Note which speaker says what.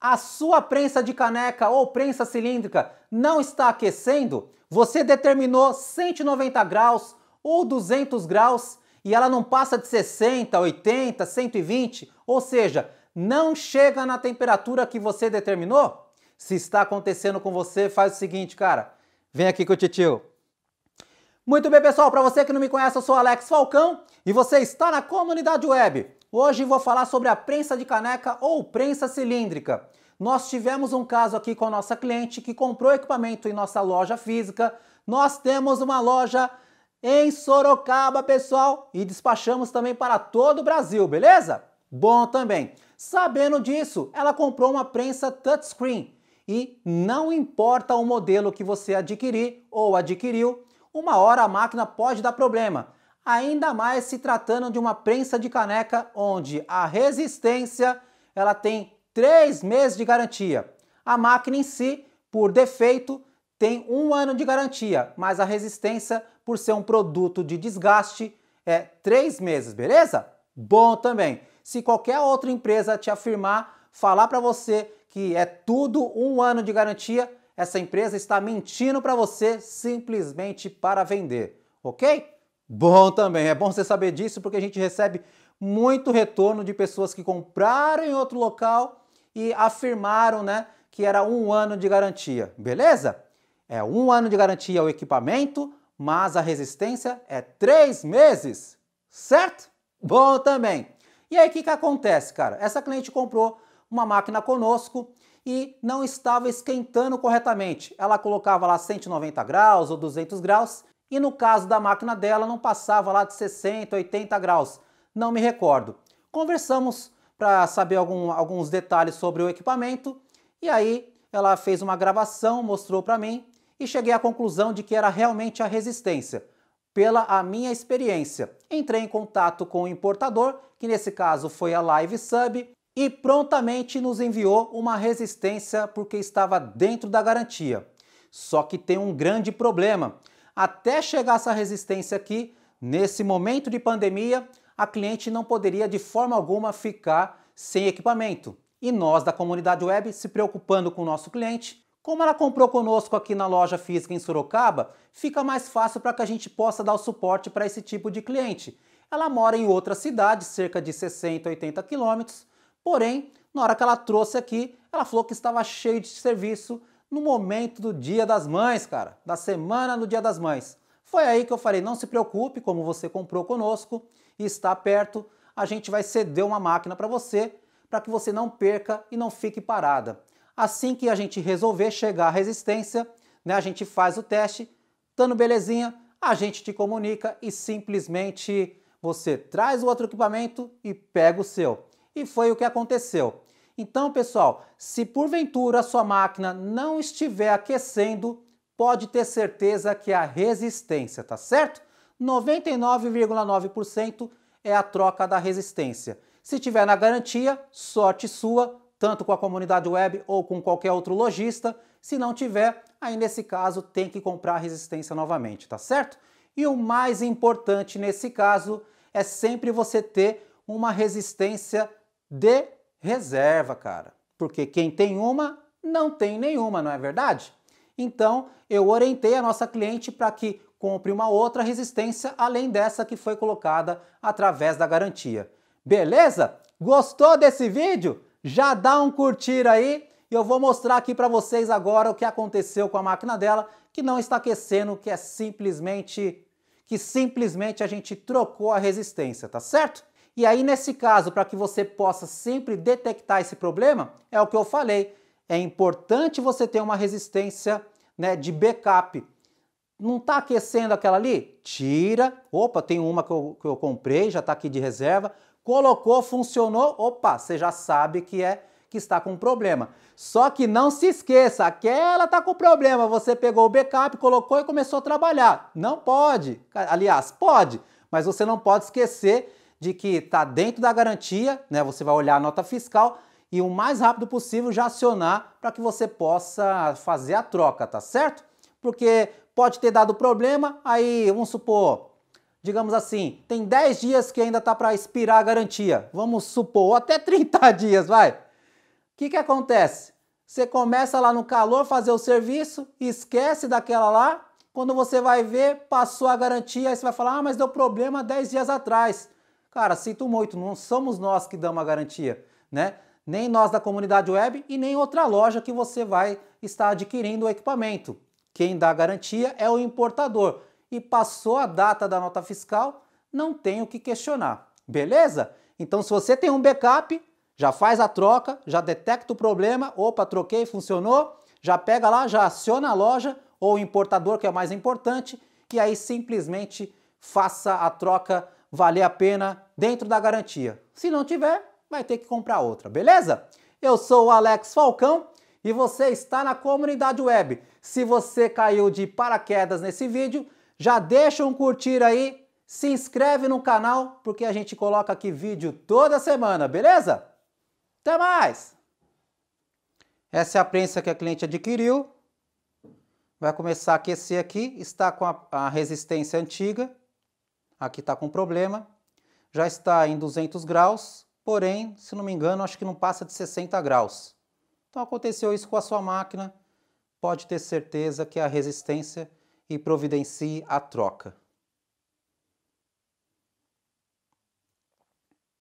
Speaker 1: A sua prensa de caneca ou prensa cilíndrica não está aquecendo? Você determinou 190 graus ou 200 graus e ela não passa de 60, 80, 120, ou seja, não chega na temperatura que você determinou? Se está acontecendo com você, faz o seguinte, cara. Vem aqui com o titio. Muito bem, pessoal, para você que não me conhece, eu sou Alex Falcão e você está na comunidade web Hoje vou falar sobre a prensa de caneca ou prensa cilíndrica. Nós tivemos um caso aqui com a nossa cliente que comprou equipamento em nossa loja física. Nós temos uma loja em Sorocaba, pessoal, e despachamos também para todo o Brasil, beleza? Bom também. Sabendo disso, ela comprou uma prensa touchscreen e não importa o modelo que você adquirir ou adquiriu, uma hora a máquina pode dar problema ainda mais se tratando de uma prensa de caneca onde a resistência ela tem três meses de garantia. A máquina em si, por defeito, tem um ano de garantia, mas a resistência, por ser um produto de desgaste, é três meses, beleza? Bom também. Se qualquer outra empresa te afirmar, falar para você que é tudo um ano de garantia, essa empresa está mentindo para você simplesmente para vender, ok? Bom também, é bom você saber disso porque a gente recebe muito retorno de pessoas que compraram em outro local e afirmaram né, que era um ano de garantia, beleza? É um ano de garantia o equipamento, mas a resistência é três meses, certo? Bom também. E aí o que, que acontece, cara? Essa cliente comprou uma máquina conosco e não estava esquentando corretamente. Ela colocava lá 190 graus ou 200 graus e no caso da máquina dela, não passava lá de 60, 80 graus. Não me recordo. Conversamos para saber algum, alguns detalhes sobre o equipamento. E aí ela fez uma gravação, mostrou para mim e cheguei à conclusão de que era realmente a resistência, pela a minha experiência. Entrei em contato com o importador, que nesse caso foi a Live Sub, e prontamente nos enviou uma resistência porque estava dentro da garantia. Só que tem um grande problema até chegar essa resistência aqui, nesse momento de pandemia, a cliente não poderia de forma alguma ficar sem equipamento. E nós da comunidade web, se preocupando com o nosso cliente, como ela comprou conosco aqui na loja física em Sorocaba, fica mais fácil para que a gente possa dar o suporte para esse tipo de cliente. Ela mora em outra cidade, cerca de 60, 80 quilômetros, porém, na hora que ela trouxe aqui, ela falou que estava cheio de serviço, no momento do Dia das Mães, cara, da semana do Dia das Mães. Foi aí que eu falei: não se preocupe, como você comprou conosco e está perto, a gente vai ceder uma máquina para você, para que você não perca e não fique parada. Assim que a gente resolver chegar à resistência, né, a gente faz o teste, dando belezinha, a gente te comunica e simplesmente você traz o outro equipamento e pega o seu. E foi o que aconteceu. Então, pessoal, se porventura a sua máquina não estiver aquecendo, pode ter certeza que é a resistência, tá certo? 99,9% é a troca da resistência. Se tiver na garantia, sorte sua, tanto com a comunidade web ou com qualquer outro lojista. Se não tiver, aí nesse caso tem que comprar a resistência novamente, tá certo? E o mais importante nesse caso é sempre você ter uma resistência de reserva, cara. Porque quem tem uma, não tem nenhuma, não é verdade? Então, eu orientei a nossa cliente para que compre uma outra resistência além dessa que foi colocada através da garantia. Beleza? Gostou desse vídeo? Já dá um curtir aí e eu vou mostrar aqui para vocês agora o que aconteceu com a máquina dela que não está aquecendo, que é simplesmente que simplesmente a gente trocou a resistência, tá certo? E aí, nesse caso, para que você possa sempre detectar esse problema, é o que eu falei. É importante você ter uma resistência né, de backup. Não está aquecendo aquela ali? Tira. Opa, tem uma que eu, que eu comprei, já está aqui de reserva. Colocou, funcionou. Opa, você já sabe que é que está com problema. Só que não se esqueça, aquela está com problema. Você pegou o backup, colocou e começou a trabalhar. Não pode. Aliás, pode, mas você não pode esquecer de que está dentro da garantia, né? Você vai olhar a nota fiscal e o mais rápido possível já acionar para que você possa fazer a troca, tá certo? Porque pode ter dado problema, aí vamos supor, digamos assim, tem 10 dias que ainda está para expirar a garantia, vamos supor, até 30 dias, vai. O que, que acontece? Você começa lá no calor fazer o serviço, esquece daquela lá, quando você vai ver, passou a garantia, aí você vai falar, ah, mas deu problema 10 dias atrás. Cara, sinto muito, não somos nós que damos a garantia, né? Nem nós da comunidade web e nem outra loja que você vai estar adquirindo o equipamento. Quem dá a garantia é o importador. E passou a data da nota fiscal, não tem o que questionar. Beleza? Então, se você tem um backup, já faz a troca, já detecta o problema, opa, troquei, funcionou, já pega lá, já aciona a loja ou o importador, que é o mais importante, e aí simplesmente faça a troca valer a pena dentro da garantia. Se não tiver, vai ter que comprar outra, beleza? Eu sou o Alex Falcão e você está na comunidade web. Se você caiu de paraquedas nesse vídeo, já deixa um curtir aí, se inscreve no canal, porque a gente coloca aqui vídeo toda semana, beleza? Até mais! Essa é a prensa que a cliente adquiriu. Vai começar a aquecer aqui, está com a, a resistência antiga aqui está com problema, já está em 200 graus, porém, se não me engano, acho que não passa de 60 graus. Então aconteceu isso com a sua máquina, pode ter certeza que a resistência e providencie a troca.